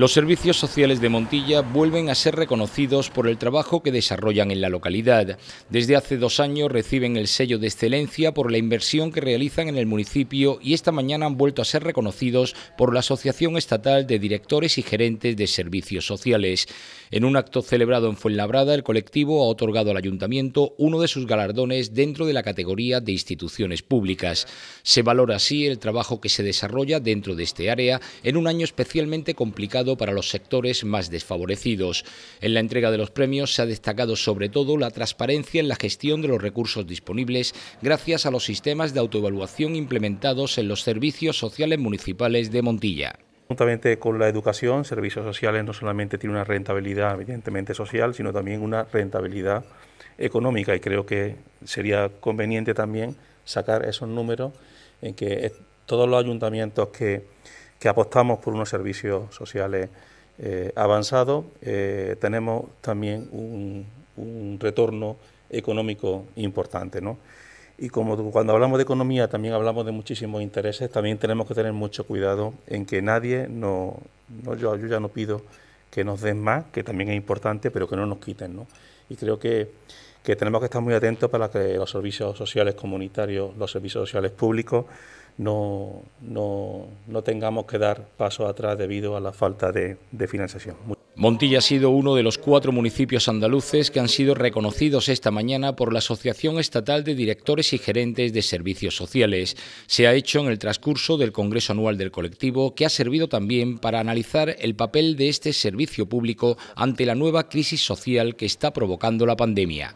Los servicios sociales de Montilla vuelven a ser reconocidos por el trabajo que desarrollan en la localidad. Desde hace dos años reciben el sello de excelencia por la inversión que realizan en el municipio y esta mañana han vuelto a ser reconocidos por la Asociación Estatal de Directores y Gerentes de Servicios Sociales. En un acto celebrado en Fuenlabrada, el colectivo ha otorgado al ayuntamiento uno de sus galardones dentro de la categoría de instituciones públicas. Se valora así el trabajo que se desarrolla dentro de este área en un año especialmente complicado para los sectores más desfavorecidos. En la entrega de los premios se ha destacado sobre todo la transparencia en la gestión de los recursos disponibles gracias a los sistemas de autoevaluación implementados en los servicios sociales municipales de Montilla. Juntamente con la educación, servicios sociales no solamente tiene una rentabilidad evidentemente social, sino también una rentabilidad económica y creo que sería conveniente también sacar esos números en que todos los ayuntamientos que que apostamos por unos servicios sociales eh, avanzados, eh, tenemos también un, retorno económico importante. Y como cuando hablamos de economía también hablamos de muchísimos intereses, también tenemos que tener mucho cuidado en que nadie, no, no yo, yo, ya no pido que nos den más, que también es importante, pero que no nos quiten. ¿no? Y creo que que tenemos que estar muy atentos para que los servicios sociales comunitarios, los servicios sociales públicos, no, no, tengamos que dar paso atrás debido a la falta de, de financiación. Montilla ha sido uno de los cuatro municipios andaluces que han sido reconocidos esta mañana por la Asociación Estatal de Directores y Gerentes de Servicios Sociales. Se ha hecho en el transcurso del Congreso Anual del Colectivo, que ha servido también para analizar el papel de este servicio público ante la nueva crisis social que está provocando la pandemia.